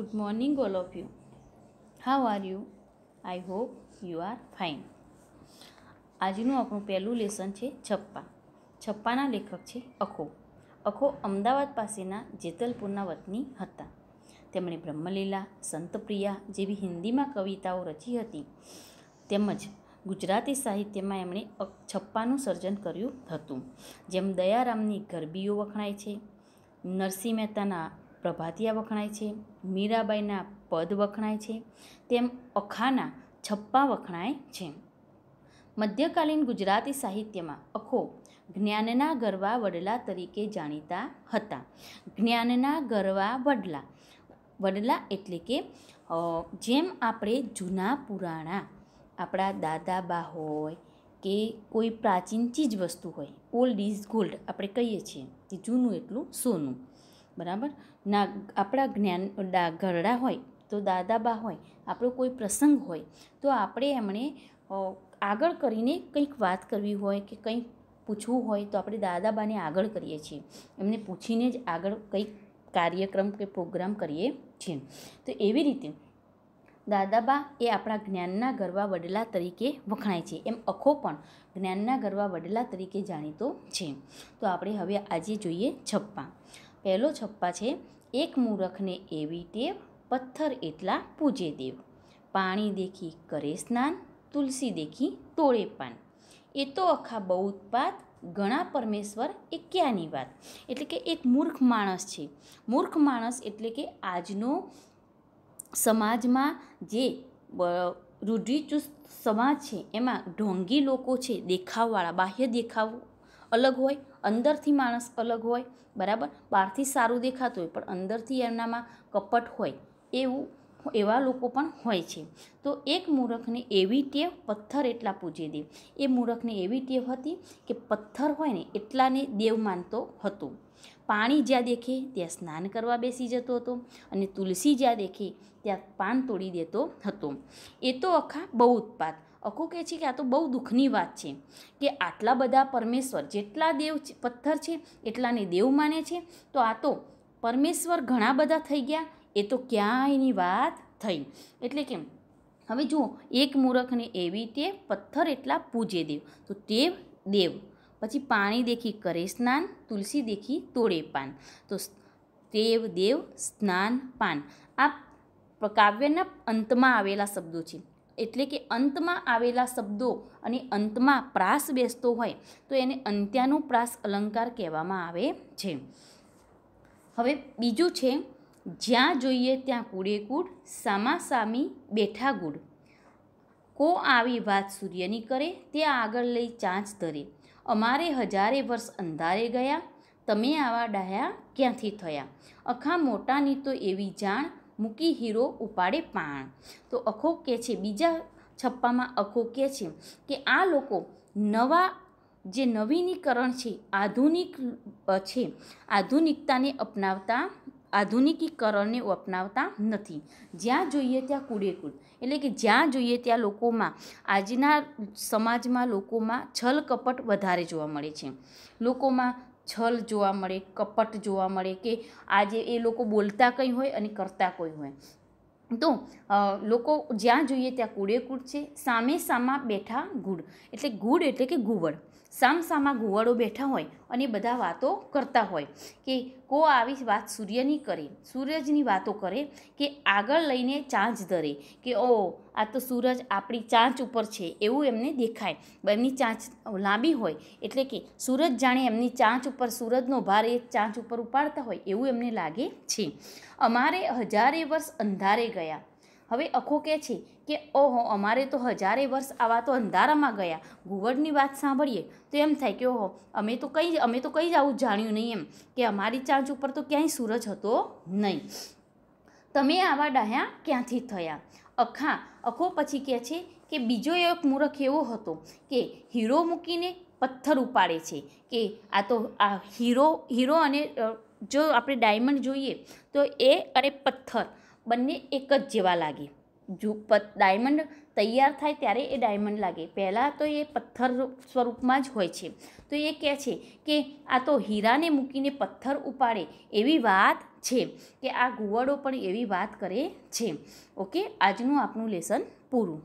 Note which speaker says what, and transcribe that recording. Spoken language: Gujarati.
Speaker 1: good morning all of you how are you I hope you are fine આજનું આપણું પહેલું લેસન છે છપ્પા છપ્પાના લેખક છે અખો અખો અમદાવાદ પાસેના જેતલપુરના વતની હતા તેમણે બ્રહ્મલીલા સંતપ્રિયા જેવી હિન્દીમાં કવિતાઓ રચી હતી તેમજ ગુજરાતી સાહિત્યમાં એમણે છપ્પાનું સર્જન કર્યું હતું જેમ દયારામની ગરબીઓ વખણાય છે નરસિંહ મહેતાના પ્રભાતિયા વખણાય છે મીરાબાઈના પદ વખણાય છે તેમ અખાના છપ્પા વખણાય છે મધ્યકાલીન ગુજરાતી સાહિત્યમાં અખો જ્ઞાનના ગરવા વડલા તરીકે જાણીતા હતા જ્ઞાનના ગરવા વડલા વડલા એટલે કે જેમ આપણે જૂના પુરાણા આપણા દાદા બા હોય કે કોઈ પ્રાચીન ચીજ વસ્તુ હોય ઓલ્ડ ઇઝ ગોલ્ડ આપણે કહીએ છીએ કે જૂનું એટલું સોનું બરાબર ના આપણા જ્ઞાન ઘરડા હોય તો દાદાબા હોય આપણો કોઈ પ્રસંગ હોય તો આપણે એમણે આગળ કરીને કંઈક વાત કરવી હોય કે કંઈક પૂછવું હોય તો આપણે દાદાબાને આગળ કરીએ છીએ એમને પૂછીને જ આગળ કંઈક કાર્યક્રમ કે પ્રોગ્રામ કરીએ છીએ તો એવી રીતે દાદાબા એ આપણા જ્ઞાનના ગરવા વડલા તરીકે વખણાય છે એમ અખો પણ જ્ઞાનના ગરવા વડલા તરીકે જાણીતો છે તો આપણે હવે આજે જોઈએ છપ્પા પહેલો છપ્પા છે એક મૂરખને એવી ટેવ પથ્થર એટલા પૂજે દેવ પાણી દેખી કરે સ્નાન તુલસી દેખી તોળે પાન એ તો અખા બહુ ઉત્પાદ ઘણા પરમેશ્વર એ ક્યાંની વાત એટલે કે એક મૂર્ખ માણસ છે મૂર્ખ માણસ એટલે કે આજનો સમાજમાં જે રૂઢિચુસ્ત સમાજ છે એમાં ઢોંગી લોકો છે દેખાવવાળા બાહ્ય દેખાવ અલગ હોય અંદરથી માણસ અલગ હોય બરાબર બહારથી સારું દેખાતું હોય પણ અંદરથી એમનામાં કપટ હોય એવું એવા લોકો પણ હોય છે તો એક મૂરખને એવી ટેવ પથ્થર એટલા પૂજી દે એ મૂરખને એવી ટેવ હતી કે પથ્થર હોય ને એટલાને દેવ માનતો હતો પાણી જ્યાં દેખે ત્યાં સ્નાન કરવા બેસી જતો હતો અને તુલસી જ્યાં દેખે ત્યાં પાન તોડી દેતો હતો એ તો આખા બહુ ઉત્પાત અખો કહે છે કે આ તો બહુ દુઃખની વાત છે કે આટલા બધા પરમેશ્વર જેટલા દેવ પથ્થર છે એટલાને દેવ માને છે તો આ તો પરમેશ્વર ઘણા બધા થઈ ગયા એ તો ક્યાંયની વાત થઈ એટલે કે હવે જુઓ એક મૂરખને એવી તે પથ્થર એટલા પૂજે દેવ તો તેવ દેવ પછી પાણી દેખી કરે સ્નાન તુલસી દેખી તોડે પાન તો તેવ દેવ સ્નાન પાન આ કાવ્યના અંતમાં આવેલા શબ્દો છે એટલે કે અંતમાં આવેલા શબ્દો અને અંતમાં પ્રાસ બેસતો હોય તો એને અંત્યાનો પ્રાસ અલંકાર કહેવામાં આવે છે હવે બીજું છે જ્યાં જોઈએ ત્યાં કૂડેકૂડ સામાસામી બેઠા ગુડ કો આવી વાત સૂર્યની કરે તે આગળ લઈ ચાંચ ધરે અમારે હજારે વર્ષ અંધારે ગયા તમે આવા ડાયા ક્યાંથી થયા અખા મોટાની તો એવી જાણ મૂકી હીરો ઉપાડે પાણ તો અખો કહે છે બીજા છપ્પામાં અખો કહે છે કે આ લોકો નવા જે નવીનીકરણ છે આધુનિક છે આધુનિકતાને અપનાવતા આધુનિકીકરણને અપનાવતા નથી જ્યાં જોઈએ ત્યાં કૂડેકૂડ એટલે કે જ્યાં જોઈએ ત્યાં લોકોમાં આજના સમાજમાં લોકોમાં છલ કપટ વધારે જોવા મળે છે લોકોમાં છલ જોવા મળે કપટ જોવા મળે કે આજે એ લોકો બોલતા કંઈ હોય અને કરતા કોઈ હોય તો લોકો જ્યાં જોઈએ ત્યાં કૂડે કૂડ છે સામે સામા બેઠા ગુડ એટલે ગુડ એટલે કે ગુવડ સામસામા ગુવાડો બેઠા હોય અને બધા વાતો કરતા હોય કે કો આવી વાત સૂર્યની કરે સૂરજની વાતો કરે કે આગળ લઈને ચાંચ ધરે કે ઓ આ તો સૂરજ આપણી ચાંચ ઉપર છે એવું એમને દેખાય એમની ચાંચ લાંબી હોય એટલે કે સૂરજ જાણે એમની ચાંચ ઉપર સૂરજનો ભાર એ ચાંચ ઉપર ઉપાડતા હોય એવું એમને લાગે છે અમારે હજારે વર્ષ અંધારે ગયા હવે અખો કહે છે કે ઓહો અમારે તો હજારે વર્ષ આવા તો અંધારામાં ગયા ઘુવડની વાત સાંભળીએ તો એમ થાય કે ઓહો અમે તો કંઈ અમે તો કંઈ જ આવું જાણ્યું નહીં એમ કે અમારી ચાંચ ઉપર તો ક્યાંય સૂરજ હતો નહીં તમે આવા ડાહ્યા ક્યાંથી થયા અખા અખો પછી કહે છે કે બીજો એક મૂરખ એવો હતો કે હીરો મૂકીને પથ્થર ઉપાડે છે કે આ તો આ હીરો હીરો અને જો આપણે ડાયમંડ જોઈએ તો એ અને પથ્થર બંને એક જ જેવા લાગે જો ડાયમંડ તૈયાર થાય ત્યારે એ ડાયમંડ લાગે પહેલાં તો એ પથ્થર સ્વરૂપમાં જ હોય છે તો એ કહે છે કે આ તો હીરાને મૂકીને પથ્થર ઉપાડે એવી વાત છે કે આ ઘુવડો પણ એવી વાત કરે છે ઓકે આજનું આપણું લેસન પૂરું